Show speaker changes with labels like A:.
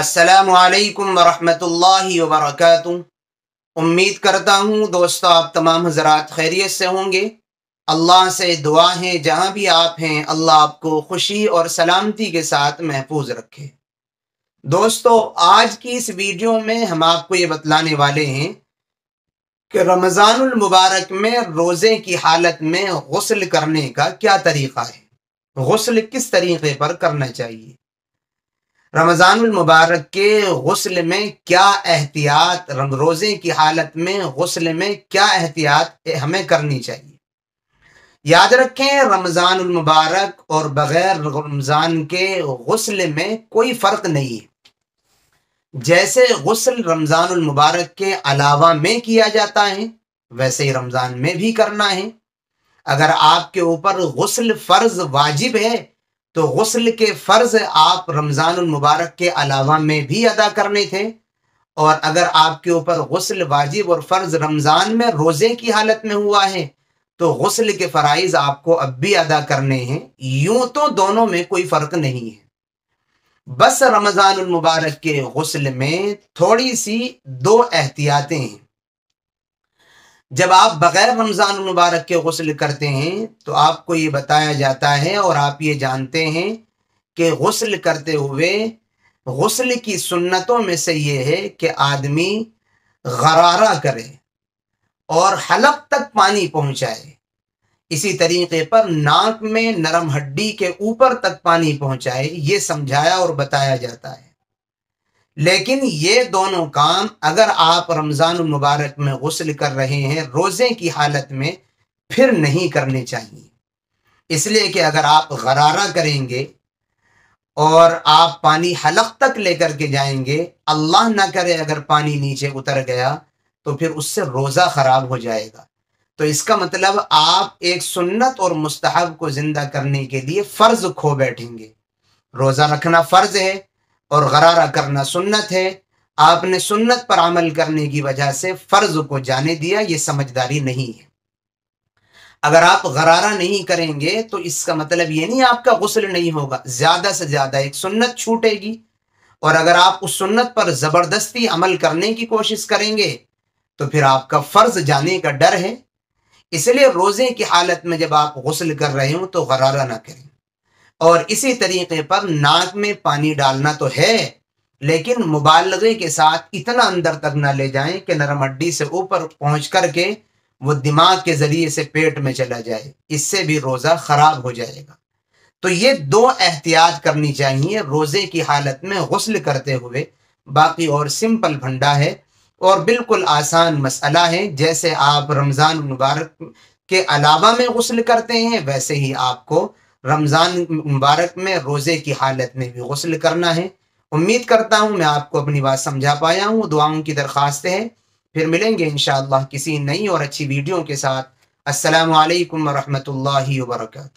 A: असलकम वरहमल वरक उम्मीद करता हूँ दोस्तों आप तमाम हजरात खैरियत से होंगे अल्लाह से दुआ है जहाँ भी आप हैं अल्लाह आपको खुशी और सलामती के साथ महफूज रखे दोस्तों आज की इस वीडियो में हम आपको ये बतलाने वाले हैं कि रमज़ानुल मुबारक में रोज़े की हालत में गसल करने का क्या तरीक़ा है गसल किस तरीक़े पर करना चाहिए रमज़ानमबारक के गसल में क्या एहतियात रोज़े की हालत में गसल में क्या एहतियात हमें करनी चाहिए याद रखें रमज़ानमबारक और बग़ैर रमज़ान के गसल में कोई फ़र्क नहीं है जैसे गसल रमज़ानमबारक के अलावा में किया जाता है वैसे ही रमज़ान में भी करना है अगर आपके ऊपर गसल फ़र्ज़ वाजिब है तो गसल के फ़र्ज़ आप रमज़ानमबारक के अलावा में भी अदा करने थे और अगर आपके ऊपर गसल वाजिब और फ़र्ज़ रमज़ान में रोज़े की हालत में हुआ है तो गसल के फ़रज़ आपको अब भी अदा करने हैं यूं तो दोनों में कोई फ़र्क नहीं है बस रमज़ानमबारक के गसल में थोड़ी सी दो एहतियातें हैं जब आप बग़ैर रमज़ान मुबारक के गसल करते हैं तो आपको ये बताया जाता है और आप ये जानते हैं कि गसल करते हुए गसल की सुन्नतों में से ये है कि आदमी गरारा करे और हलक तक पानी पहुंचाए इसी तरीके पर नाक में नरम हड्डी के ऊपर तक पानी पहुंचाए ये समझाया और बताया जाता है लेकिन ये दोनों काम अगर आप रमज़ान मुबारक में गसल कर रहे हैं रोज़े की हालत में फिर नहीं करने चाहिए इसलिए कि अगर आप गरारा करेंगे और आप पानी हलक तक लेकर के जाएंगे अल्लाह ना करे अगर पानी नीचे उतर गया तो फिर उससे रोज़ा ख़राब हो जाएगा तो इसका मतलब आप एक सुन्नत और मुस्तहब को ज़िंदा करने के लिए फ़र्ज़ खो बैठेंगे रोज़ा रखना फ़र्ज़ है और गरारा करना सुन्नत है आपने सुन्नत पर अमल करने की वजह से फ़र्ज को जाने दिया ये समझदारी नहीं है अगर आप गरारा नहीं करेंगे तो इसका मतलब ये नहीं आपका गसल नहीं होगा ज़्यादा से ज़्यादा एक सुन्नत छूटेगी और अगर आप उस सुन्नत पर ज़बरदस्ती अमल करने की कोशिश करेंगे तो फिर आपका फ़र्ज जाने का डर है इसलिए रोज़े की हालत में जब आप गसल कर रहे हो तो गरारा ना करें और इसी तरीके पर नाक में पानी डालना तो है लेकिन मुबालगे के साथ इतना अंदर तक ना ले जाएं कि नरम हड्डी से ऊपर पहुंच करके वो दिमाग के ज़रिए से पेट में चला जाए इससे भी रोज़ा ख़राब हो जाएगा तो ये दो एहतियात करनी चाहिए रोज़े की हालत में गसल करते हुए बाकी और सिंपल भंडा है और बिल्कुल आसान मसला है जैसे आप रमज़ान मुबारक के अलावा में गसल करते हैं वैसे ही आपको रमज़ान मुबारक में रोज़े की हालत में भी गसल करना है उम्मीद करता हूँ मैं आपको अपनी बात समझा पाया हूँ दुआओं की दरख्वास्त है फिर मिलेंगे इन किसी नई और अच्छी वीडियो के साथ असलकम वरहमल वर्का